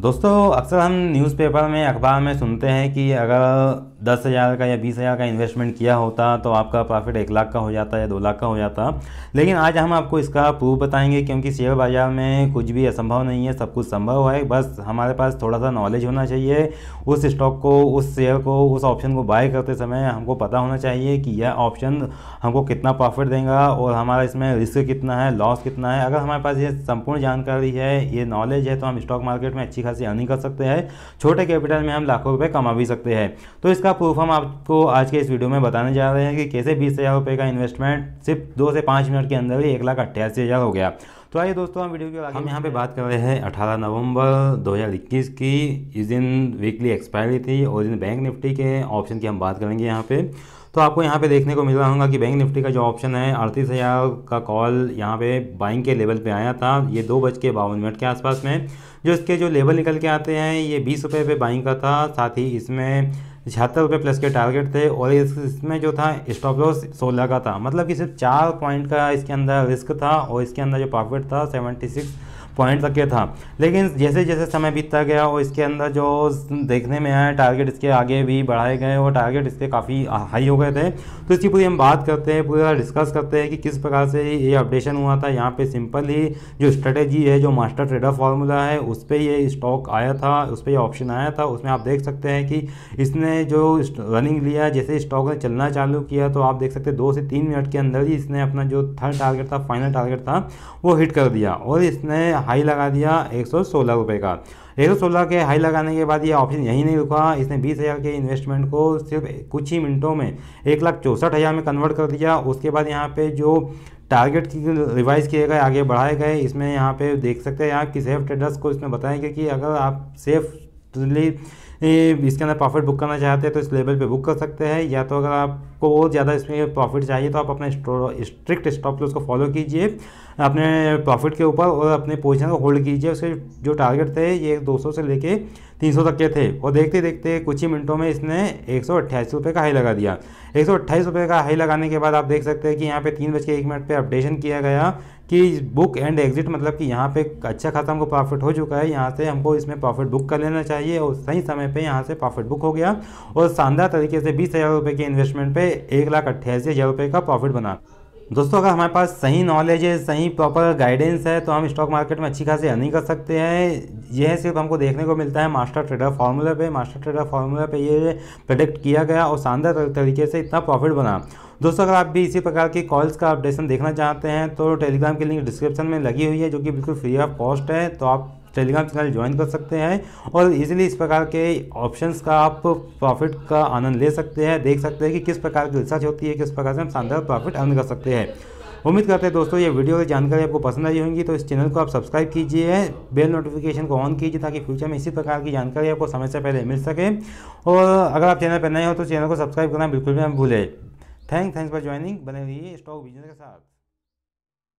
दोस्तों अक्सर हम न्यूज़पेपर में अखबार में सुनते हैं कि अगर दस हज़ार का या बीस हज़ार का इन्वेस्टमेंट किया होता तो आपका प्रॉफिट एक लाख का हो जाता या दो लाख का हो जाता लेकिन आज हम आपको इसका प्रूफ बताएंगे क्योंकि शेयर बाज़ार में कुछ भी असंभव नहीं है सब कुछ संभव है बस हमारे पास थोड़ा सा नॉलेज होना चाहिए उस स्टॉक को उस शेयर को उस ऑप्शन को बाय करते समय हमको पता होना चाहिए कि यह ऑप्शन हमको कितना प्रॉफिट देगा और हमारा इसमें रिस्क कितना है लॉस कितना है अगर हमारे पास ये संपूर्ण जानकारी है ये नॉलेज है तो हम स्टॉक मार्केट में अच्छी खासी अर्निंग कर सकते हैं छोटे कैपिटल में हम लाखों रुपये कमा भी सकते हैं तो इसका का प्रूफ हम आपको आज के इस वीडियो में बताने जा रहे हैं कि कैसे बीस हज़ार रुपये का इन्वेस्टमेंट सिर्फ दो से पाँच मिनट के अंदर ही एक लाख अट्ठासी हज़ार हो गया तो आइए दोस्तों हम वीडियो के आगे हम यहाँ पे बात कर रहे हैं अठारह नवंबर इक्कीस की इस दिन वीकली एक्सपायरी थी और दिन बैंक निफ्टी के ऑप्शन की हम बात करेंगे यहाँ पे तो आपको यहाँ पे देखने को मिल रहा होगा कि बैंक निफ्टी का जो ऑप्शन है अड़तीस हज़ार का कॉल यहाँ पे बाइंग के लेवल पे आया था ये दो बज के बावन मिनट के आसपास में जो इसके जो लेवल निकल के आते हैं ये बीस रुपये पे बाइंग का था साथ ही इसमें छिहत्तर रुपये प्लस के टारगेट थे और इस, इसमें जो था स्टॉप लॉस सोलह का था मतलब कि सिर्फ चार पॉइंट का इसके अंदर रिस्क था और इसके अंदर जो प्रॉफिट था सेवेंटी सिक्स पॉइंट तक के था लेकिन जैसे जैसे समय बीतता गया और इसके अंदर जो देखने में आया टारगेट इसके आगे भी बढ़ाए गए और टारगेट इसके काफ़ी हाई हो गए थे तो इसकी पूरी हम बात करते हैं पूरा डिस्कस करते हैं कि किस प्रकार से ये अपडेशन हुआ था यहाँ पे ही जो स्ट्रेटेजी है जो मास्टर ट्रेडर फार्मूला है उस पर ये स्टॉक आया था उस पर ये ऑप्शन आया था उसमें आप देख सकते हैं कि इसने जो रनिंग लिया जैसे स्टॉक ने चलना चालू किया तो आप देख सकते हैं दो से तीन मिनट के अंदर ही इसने अपना जो थर्ड टारगेट था फाइनल टारगेट था वो हिट कर दिया और इसने हाई लगा दिया एक सौ सोलह का एक सौ सोलह के हाई लगाने के बाद ये ऑप्शन यहीं नहीं रुका इसने बीस हज़ार के इन्वेस्टमेंट को सिर्फ कुछ ही मिनटों में एक लाख चौंसठ हज़ार में कन्वर्ट कर दिया उसके बाद यहाँ पे जो टारगेट की रिवाइज किए गए आगे बढ़ाए गए इसमें यहाँ पे देख सकते हैं यहाँ कि सेफ ट्रेडर्स को इसमें बताएंगे कि अगर आप सेफ इसके अंदर प्रॉफिट बुक करना चाहते हैं तो इस लेवल पर बुक कर सकते हैं या तो अगर आप को बहुत ज़्यादा इसमें प्रॉफिट चाहिए तो आप अपने स्ट्रिक्ट स्टॉप लॉस को फॉलो कीजिए अपने प्रॉफिट के ऊपर और अपने पोजिशन को होल्ड कीजिए उसके जो टारगेट थे ये 200 से लेके 300 तक के थे और देखते देखते कुछ ही मिनटों में इसने एक सौ का हाई लगा दिया एक सौ का हाई लगाने के बाद आप देख सकते हैं कि यहाँ पे तीन बज के एक मिनट पर अपडेशन किया गया कि बुक एंड एग्जिट मतलब कि यहाँ पे अच्छा खासा हमको प्रॉफिट हो चुका है यहाँ से हमको इसमें प्रॉफिट बुक कर लेना चाहिए और सही समय पे यहाँ से प्रॉफिट बुक हो गया और शानदार तरीके से बीस हज़ार रुपये के इन्वेस्टमेंट पे एक लाख अट्ठासी हज़ार रुपये का प्रॉफिट बना दोस्तों अगर हमारे पास सही नॉलेज है सही प्रॉपर गाइडेंस है तो हम स्टॉक मार्केट में अच्छी खासी अर्निंग कर सकते हैं यह सिर्फ हमको देखने को मिलता है मास्टर ट्रेडर फार्मूला पे मास्टर ट्रेडर फार्मूला पे ये प्रोडक्ट किया गया और शानदार तरीके से इतना प्रॉफिट बना दोस्तों अगर आप भी इसी प्रकार की कॉल्स का अपडेशन देखना चाहते हैं तो टेलीग्राम की लिंक डिस्क्रिप्शन में लगी हुई है जो कि बिल्कुल फ्री ऑफ कॉस्ट है तो आप टेलीग्राम चैनल ज्वाइन कर सकते हैं और इजीली इस प्रकार के ऑप्शंस का आप प्रॉफिट का आनंद ले सकते हैं देख सकते हैं कि किस प्रकार की रिसर्च होती है किस प्रकार से हम शानदार प्रॉफिट अर्न कर सकते हैं उम्मीद करते हैं दोस्तों ये वीडियो की जानकारी आपको पसंद आई होगी तो इस चैनल को आप सब्सक्राइब कीजिए बेल नोटिफिकेशन को ऑन कीजिए ताकि फ्यूचर में इसी प्रकार की जानकारी आपको समय से पहले मिल सके और अगर आप चैनल पर नए हो तो चैनल को सब्सक्राइब करना बिल्कुल भी हम भूलें थैंक थैंक्स फॉर ज्वाइनिंग बने रहिए स्टॉक बिजनेस के साथ